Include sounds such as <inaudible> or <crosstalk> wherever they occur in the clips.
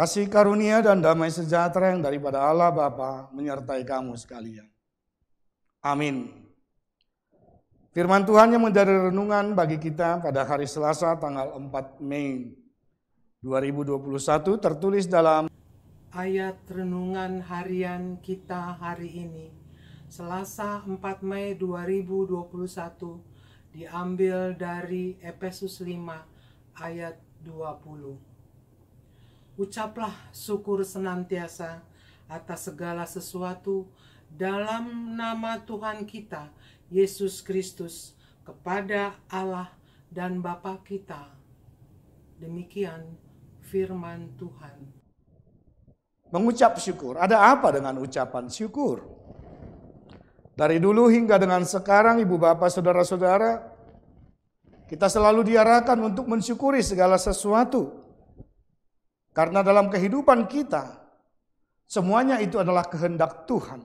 Kasih karunia dan damai sejahtera yang daripada Allah Bapa menyertai kamu sekalian. Amin. Firman Tuhan yang menjadi renungan bagi kita pada hari Selasa tanggal 4 Mei 2021 tertulis dalam ayat renungan harian kita hari ini. Selasa 4 Mei 2021 diambil dari Efesus 5 ayat 20. Ucaplah syukur senantiasa atas segala sesuatu dalam nama Tuhan kita, Yesus Kristus, kepada Allah dan Bapa kita. Demikian firman Tuhan. Mengucap syukur. Ada apa dengan ucapan syukur? Dari dulu hingga dengan sekarang Ibu Bapak Saudara-saudara kita selalu diarahkan untuk mensyukuri segala sesuatu karena dalam kehidupan kita, semuanya itu adalah kehendak Tuhan.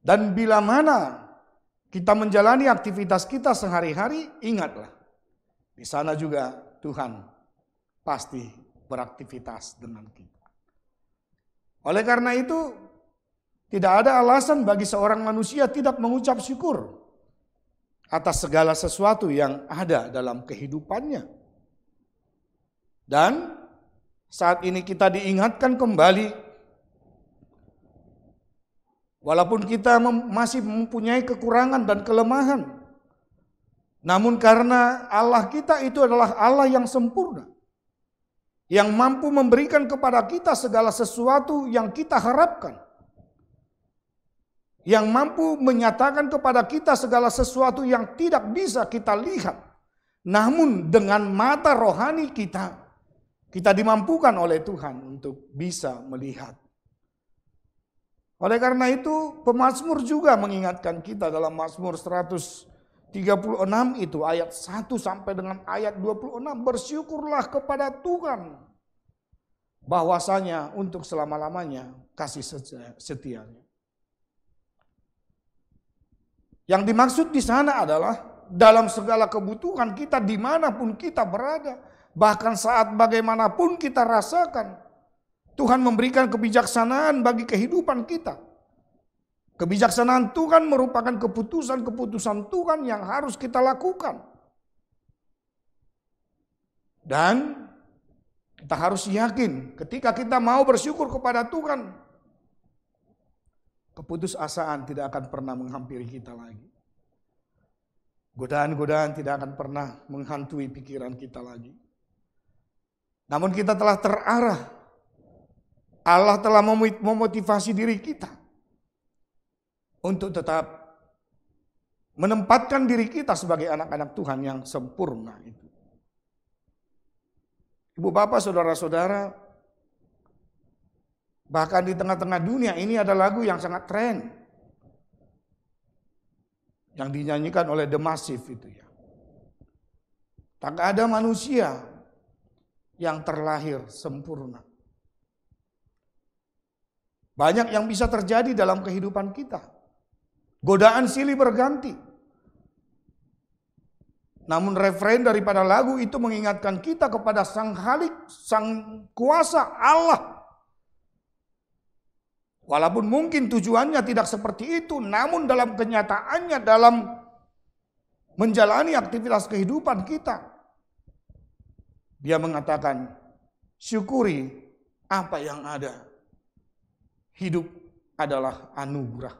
Dan bila mana kita menjalani aktivitas kita sehari-hari, ingatlah. Di sana juga Tuhan pasti beraktivitas dengan kita. Oleh karena itu, tidak ada alasan bagi seorang manusia tidak mengucap syukur atas segala sesuatu yang ada dalam kehidupannya. Dan saat ini kita diingatkan kembali walaupun kita masih mempunyai kekurangan dan kelemahan namun karena Allah kita itu adalah Allah yang sempurna yang mampu memberikan kepada kita segala sesuatu yang kita harapkan yang mampu menyatakan kepada kita segala sesuatu yang tidak bisa kita lihat namun dengan mata rohani kita kita dimampukan oleh Tuhan untuk bisa melihat. Oleh karena itu, pemazmur juga mengingatkan kita dalam Mazmur 136 itu ayat 1 sampai dengan ayat 26, bersyukurlah kepada Tuhan bahwasanya untuk selama-lamanya kasih setianya. Yang dimaksud di sana adalah dalam segala kebutuhan kita dimanapun kita berada, Bahkan saat bagaimanapun kita rasakan, Tuhan memberikan kebijaksanaan bagi kehidupan kita. Kebijaksanaan Tuhan merupakan keputusan-keputusan Tuhan yang harus kita lakukan. Dan kita harus yakin ketika kita mau bersyukur kepada Tuhan, keputusasaan tidak akan pernah menghampiri kita lagi. Godaan-godaan tidak akan pernah menghantui pikiran kita lagi. Namun kita telah terarah. Allah telah memotivasi diri kita untuk tetap menempatkan diri kita sebagai anak-anak Tuhan yang sempurna itu. Ibu bapak, saudara-saudara, bahkan di tengah-tengah dunia ini ada lagu yang sangat tren. Yang dinyanyikan oleh The Massive itu ya. Tak ada manusia yang terlahir sempurna. Banyak yang bisa terjadi dalam kehidupan kita. Godaan silih berganti. Namun refrain daripada lagu itu mengingatkan kita kepada Sang Halik, Sang Kuasa Allah. Walaupun mungkin tujuannya tidak seperti itu, namun dalam kenyataannya dalam menjalani aktivitas kehidupan kita, dia mengatakan, syukuri apa yang ada. Hidup adalah anugerah.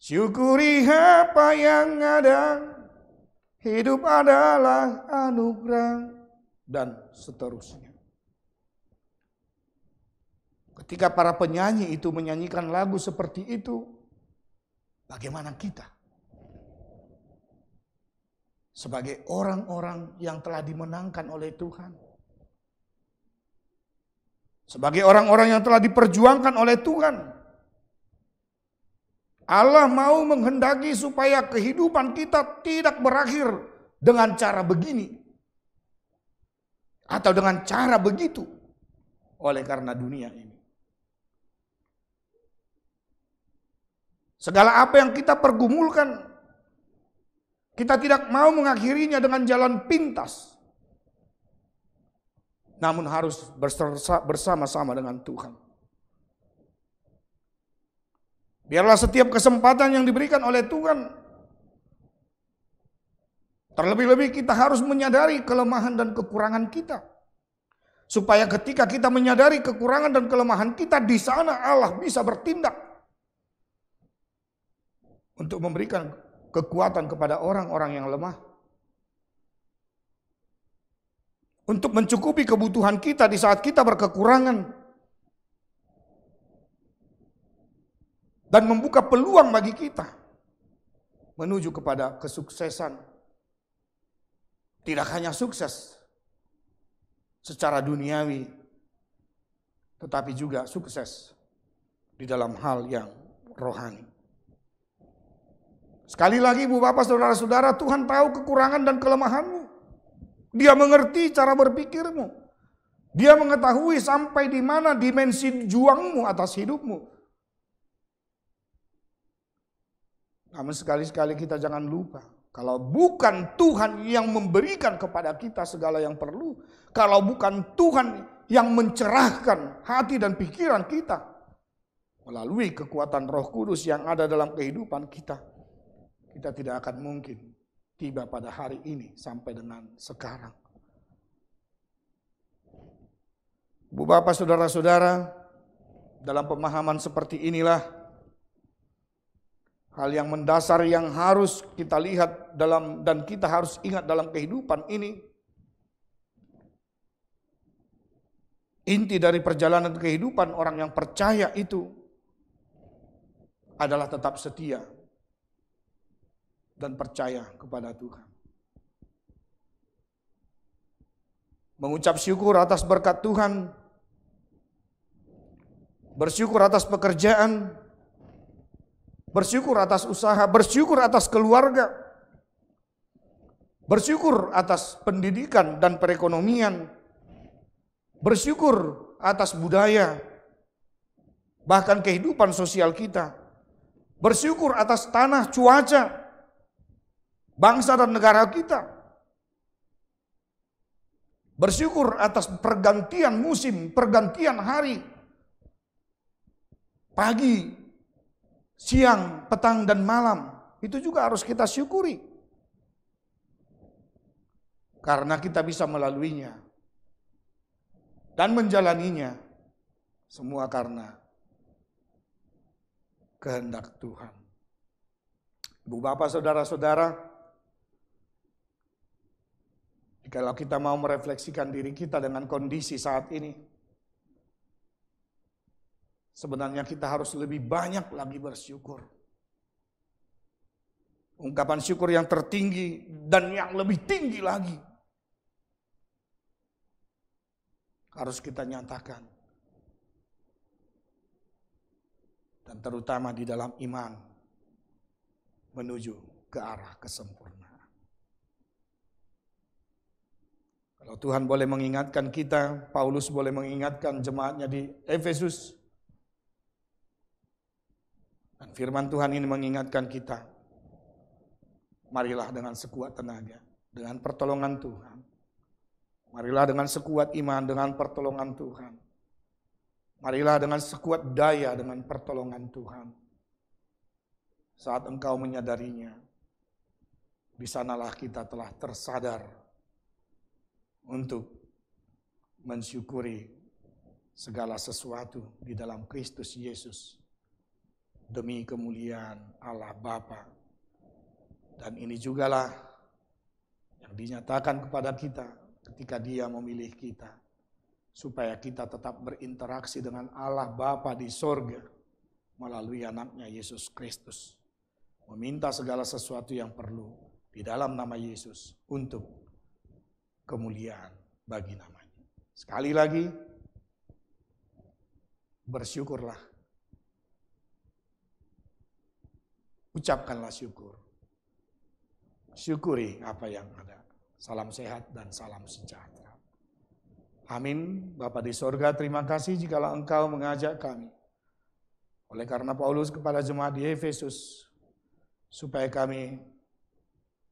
Syukuri apa yang ada. Hidup adalah anugerah dan seterusnya. Ketika para penyanyi itu menyanyikan lagu seperti itu, bagaimana kita? sebagai orang-orang yang telah dimenangkan oleh Tuhan. Sebagai orang-orang yang telah diperjuangkan oleh Tuhan. Allah mau menghendaki supaya kehidupan kita tidak berakhir dengan cara begini. Atau dengan cara begitu. Oleh karena dunia ini. Segala apa yang kita pergumulkan kita tidak mau mengakhirinya dengan jalan pintas. Namun harus bersama-sama dengan Tuhan. Biarlah setiap kesempatan yang diberikan oleh Tuhan. Terlebih-lebih kita harus menyadari kelemahan dan kekurangan kita. Supaya ketika kita menyadari kekurangan dan kelemahan kita, di sana Allah bisa bertindak. Untuk memberikan kekuatan kepada orang-orang yang lemah. Untuk mencukupi kebutuhan kita di saat kita berkekurangan. Dan membuka peluang bagi kita. Menuju kepada kesuksesan. Tidak hanya sukses secara duniawi. Tetapi juga sukses di dalam hal yang rohani. Sekali lagi ibu bapak saudara-saudara Tuhan tahu kekurangan dan kelemahanmu. Dia mengerti cara berpikirmu. Dia mengetahui sampai di mana dimensi juangmu atas hidupmu. Namun sekali-sekali kita jangan lupa. Kalau bukan Tuhan yang memberikan kepada kita segala yang perlu. Kalau bukan Tuhan yang mencerahkan hati dan pikiran kita. Melalui kekuatan roh kudus yang ada dalam kehidupan kita kita tidak akan mungkin tiba pada hari ini sampai dengan sekarang. Bu Bapak Saudara-saudara, dalam pemahaman seperti inilah hal yang mendasar yang harus kita lihat dalam dan kita harus ingat dalam kehidupan ini. Inti dari perjalanan kehidupan orang yang percaya itu adalah tetap setia dan percaya kepada Tuhan. Mengucap syukur atas berkat Tuhan, bersyukur atas pekerjaan, bersyukur atas usaha, bersyukur atas keluarga, bersyukur atas pendidikan dan perekonomian, bersyukur atas budaya, bahkan kehidupan sosial kita, bersyukur atas tanah, cuaca, bangsa dan negara kita. Bersyukur atas pergantian musim, pergantian hari. Pagi, siang, petang, dan malam. Itu juga harus kita syukuri. Karena kita bisa melaluinya. Dan menjalaninya. Semua karena kehendak Tuhan. Ibu bapak saudara-saudara, kalau kita mau merefleksikan diri kita dengan kondisi saat ini, sebenarnya kita harus lebih banyak lagi bersyukur. Ungkapan syukur yang tertinggi dan yang lebih tinggi lagi harus kita nyatakan. Dan terutama di dalam iman menuju ke arah kesempurnaan. Kalau Tuhan boleh mengingatkan kita, Paulus boleh mengingatkan jemaatnya di Efesus. Dan firman Tuhan ini mengingatkan kita. Marilah dengan sekuat tenaga, dengan pertolongan Tuhan. Marilah dengan sekuat iman, dengan pertolongan Tuhan. Marilah dengan sekuat daya, dengan pertolongan Tuhan. Saat engkau menyadarinya, di sanalah kita telah tersadar untuk mensyukuri segala sesuatu di dalam Kristus Yesus demi kemuliaan Allah Bapa. Dan ini jugalah yang dinyatakan kepada kita ketika Dia memilih kita supaya kita tetap berinteraksi dengan Allah Bapa di sorga melalui anaknya Yesus Kristus. Meminta segala sesuatu yang perlu di dalam nama Yesus untuk kemuliaan bagi namanya. Sekali lagi, bersyukurlah. Ucapkanlah syukur. Syukuri apa yang ada. Salam sehat dan salam sejahtera. Amin. Bapak di sorga, terima kasih jikalau engkau mengajak kami. Oleh karena Paulus kepada jemaat di Efesus, supaya kami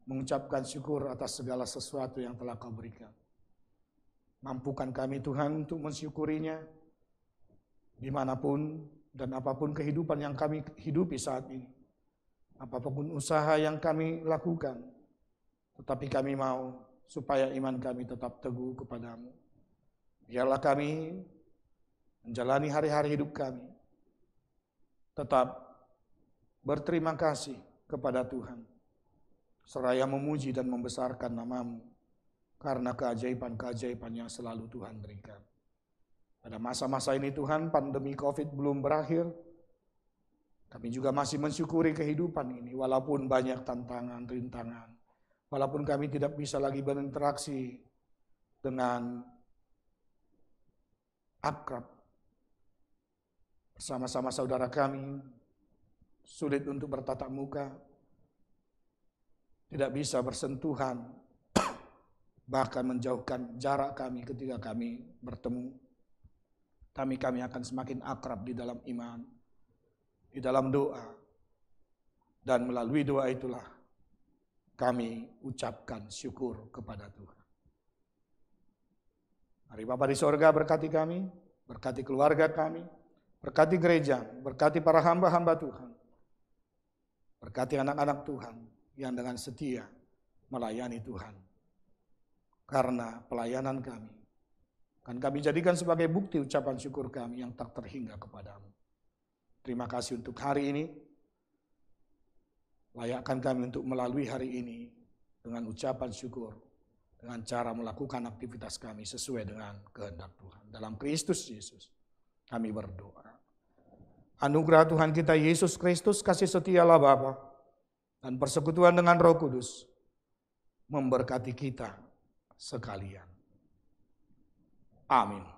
mengucapkan syukur atas segala sesuatu yang telah kau berikan. Mampukan kami Tuhan untuk mensyukurinya dimanapun dan apapun kehidupan yang kami hidupi saat ini. Apapun usaha yang kami lakukan, tetapi kami mau supaya iman kami tetap teguh kepadamu. Biarlah kami menjalani hari-hari hidup kami. Tetap berterima kasih kepada Tuhan seraya memuji dan membesarkan namamu karena keajaiban-keajaiban yang selalu Tuhan berikan. Pada masa-masa ini Tuhan pandemi COVID belum berakhir, kami juga masih mensyukuri kehidupan ini walaupun banyak tantangan, rintangan. Walaupun kami tidak bisa lagi berinteraksi dengan akrab bersama-sama saudara kami, sulit untuk bertatap muka, tidak bisa bersentuhan, <coughs> bahkan menjauhkan jarak kami ketika kami bertemu. Kami kami akan semakin akrab di dalam iman, di dalam doa, dan melalui doa itulah kami ucapkan syukur kepada Tuhan. Mari Bapa di sorga berkati kami, berkati keluarga kami, berkati gereja, berkati para hamba-hamba Tuhan, berkati anak-anak Tuhan, yang dengan setia melayani Tuhan. Karena pelayanan kami kan kami jadikan sebagai bukti ucapan syukur kami yang tak terhingga kepadamu. Terima kasih untuk hari ini. Layakkan kami untuk melalui hari ini dengan ucapan syukur, dengan cara melakukan aktivitas kami sesuai dengan kehendak Tuhan. Dalam Kristus Yesus kami berdoa. Anugerah Tuhan kita Yesus Kristus, kasih setia Allah Bapa, dan persekutuan dengan Roh Kudus memberkati kita sekalian. Amin.